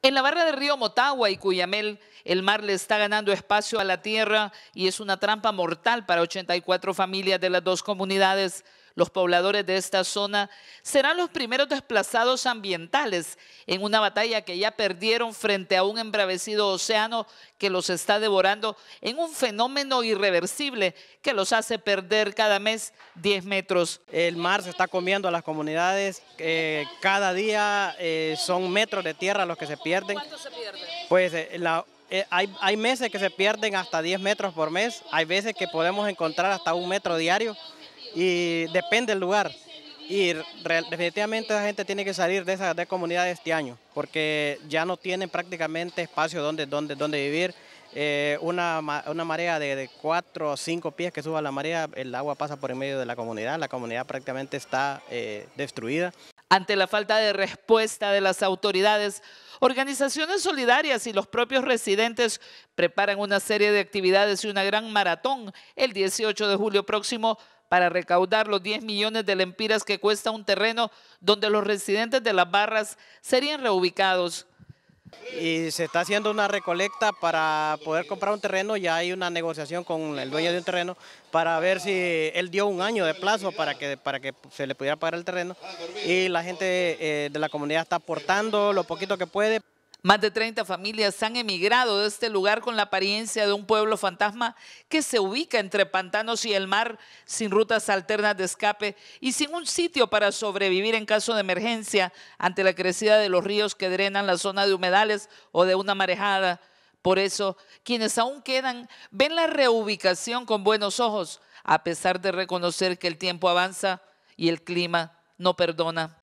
En la barra del río Motagua y Cuyamel, el mar le está ganando espacio a la tierra y es una trampa mortal para 84 familias de las dos comunidades. Los pobladores de esta zona serán los primeros desplazados ambientales en una batalla que ya perdieron frente a un embravecido océano que los está devorando en un fenómeno irreversible que los hace perder cada mes 10 metros. El mar se está comiendo a las comunidades, eh, cada día eh, son metros de tierra los que se pierden. ¿Cuánto se pierden? Pues eh, hay, hay, meses que se pierden hasta 10 metros por mes, hay veces que podemos encontrar hasta un metro diario y depende del lugar. Y definitivamente la gente tiene que salir de esa de comunidades este año, porque ya no tienen prácticamente espacio donde, donde, donde vivir. Eh, una, marea de, cuatro o cinco pies que suba la marea, el agua pasa por en medio de la comunidad, la comunidad prácticamente está eh, destruida. Ante la falta de respuesta de las autoridades, organizaciones solidarias y los propios residentes preparan una serie de actividades y una gran maratón el 18 de julio próximo para recaudar los 10 millones de lempiras que cuesta un terreno donde los residentes de las barras serían reubicados. Y se está haciendo una recolecta para poder comprar un terreno, ya hay una negociación con el dueño de un terreno para ver si él dio un año de plazo para que, para que se le pudiera pagar el terreno y la gente eh, de la comunidad está aportando lo poquito que puede. Más de 30 familias han emigrado de este lugar con la apariencia de un pueblo fantasma que se ubica entre pantanos y el mar, sin rutas alternas de escape y sin un sitio para sobrevivir en caso de emergencia ante la crecida de los ríos que drenan la zona de humedales o de una marejada. Por eso, quienes aún quedan ven la reubicación con buenos ojos, a pesar de reconocer que el tiempo avanza y el clima no perdona.